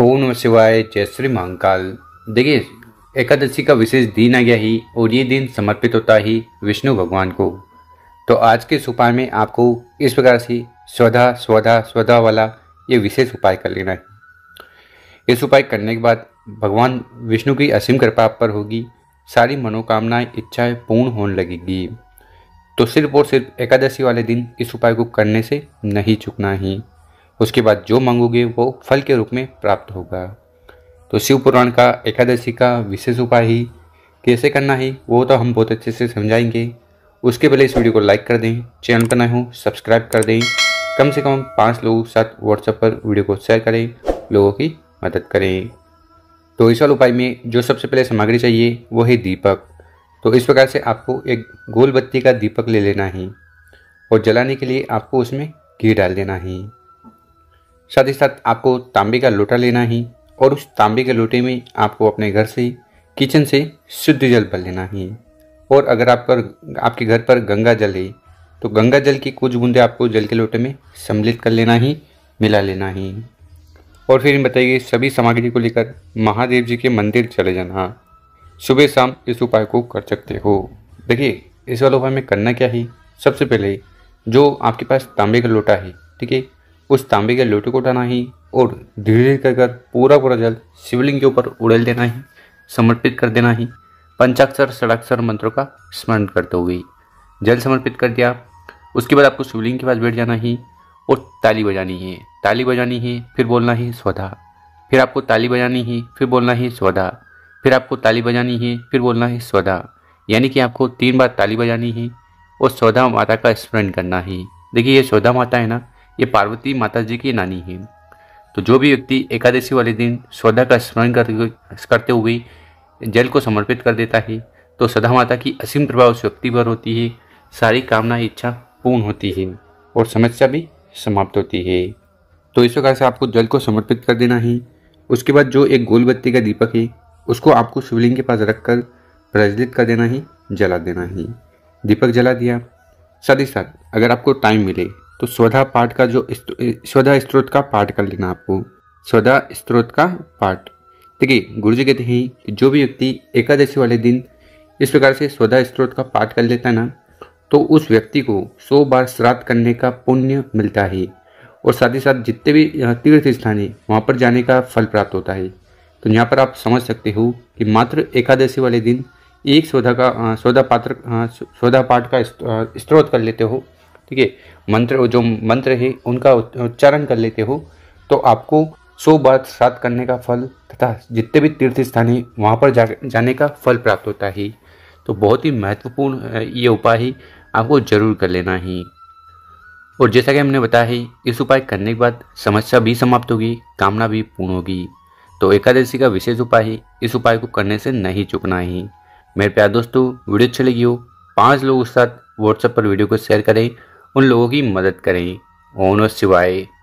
ओम नम शिवाय जय श्री महाकाल देखिए एकादशी का विशेष दिन आ गया ही और ये दिन समर्पित होता ही विष्णु भगवान को तो आज के इस उपाय में आपको इस प्रकार से स्वधा स्वधा स्वधा वाला ये विशेष उपाय कर लेना है इस उपाय करने के बाद भगवान विष्णु की असीम कृपा पर होगी सारी मनोकामनाएं इच्छाएं पूर्ण होने लगेगी तो सिर्फ और सिर्फ एकादशी वाले दिन इस उपाय को करने से नहीं चुकना ही उसके बाद जो मांगोगे वो फल के रूप में प्राप्त होगा तो शिव पुराण का एकादशी का विशेष उपाय ही कैसे करना है वो तो हम बहुत अच्छे से समझाएंगे उसके पहले इस वीडियो को लाइक कर दें चैनल पर नए हो सब्सक्राइब कर दें कम से कम पाँच लोगों के साथ व्हाट्सएप पर वीडियो को शेयर करें लोगों की मदद करें तो इस वाले उपाय में जो सबसे पहले सामग्री चाहिए वो है दीपक तो इस प्रकार से आपको एक गोल बत्ती का दीपक ले लेना है और जलाने के लिए आपको उसमें घी डाल देना है साथ ही साथ आपको तांबे का लोटा लेना है और उस तांबे के लोटे में आपको अपने घर से किचन से शुद्ध जल पर लेना है और अगर आप पर आपके घर पर गंगा जल है तो गंगा जल की कुछ बूंदें आपको जल के लोटे में सम्मिलित कर लेना ही मिला लेना ही और फिर बताइए सभी सामग्री को लेकर महादेव जी के मंदिर चले जाना सुबह शाम इस उपाय को कर सकते हो देखिए इस वाले उपाय में करना क्या है सबसे पहले जो आपके पास तांबे का लोटा है ठीक है उस तांबे के लोटे को उठाना ही और धीरे धीरे कर कर पूरा पूरा जल शिवलिंग के ऊपर उड़ेल देना ही समर्पित कर देना ही पंचाक्षर षडाक्षर मंत्रों का स्मरण करते हुए जल समर्पित कर दिया उसके बाद आपको शिवलिंग के पास बैठ जाना ही और ताली बजानी है ताली बजानी है फिर बोलना है स्वधा फिर आपको ताली बजानी है फिर बोलना है स्वधा फिर आपको ताली बजानी है फिर बोलना है स्वधा यानी कि आपको तीन बार ताली बजानी है और सौदा माता का स्मरण करना है देखिए ये सौदा माता है ना ये पार्वती माता जी की नानी है तो जो भी व्यक्ति एकादशी वाले दिन स्वदा का स्मरण करते हुए जल को समर्पित कर देता है तो सदा माता की असीम प्रभाव उस व्यक्ति पर होती है सारी कामना इच्छा पूर्ण होती है और समस्या भी समाप्त होती है तो इस प्रकार से आपको जल को समर्पित कर देना है उसके बाद जो एक गोलबत्ती का दीपक है उसको आपको शिवलिंग के पास रख कर प्रज्वलित कर देना है जला देना है दीपक जला दिया साथ ही साथ अगर आपको टाइम मिले तो स्वधा पाठ का जो स्वधा स्त्रोत का पाठ कर लेना आपको स्वधा स्त्रोत का पाठ देखिए गुरु जी कहते हैं कि जो भी व्यक्ति एकादशी वाले दिन इस प्रकार से स्वधा स्त्रोत का पाठ कर लेता ना तो उस व्यक्ति को सौ बार श्राद्ध करने का पुण्य मिलता है और साथ ही साथ जितने भी तीर्थ स्थान है वहाँ पर जाने का फल प्राप्त होता है तो यहाँ पर आप समझ सकते हो कि मात्र एकादशी वाले दिन एक स्वधा का सौदा पात्र सौदा पाठ का स्त्रोत कर लेते हो ठीक है मंत्र जो मंत्र है उनका उच्चारण कर लेते हो तो आपको सौ बार श्राद्ध करने का फल तथा जितने भी तीर्थ स्थान है वहाँ पर जा, जाने का फल प्राप्त होता है तो बहुत ही महत्वपूर्ण ये उपाय आपको जरूर कर लेना है और जैसा कि हमने बताया है इस उपाय करने के बाद समस्या भी समाप्त होगी कामना भी पूर्ण होगी तो एकादशी का विशेष उपाय है इस उपाय को करने से नहीं चुकना है मेरे प्यार दोस्तों वीडियो अच्छी लगी हो पाँच लोग उस साथ व्हाट्सएप पर वीडियो को शेयर करें उन लोगों की मदद करें ओनो सिवाय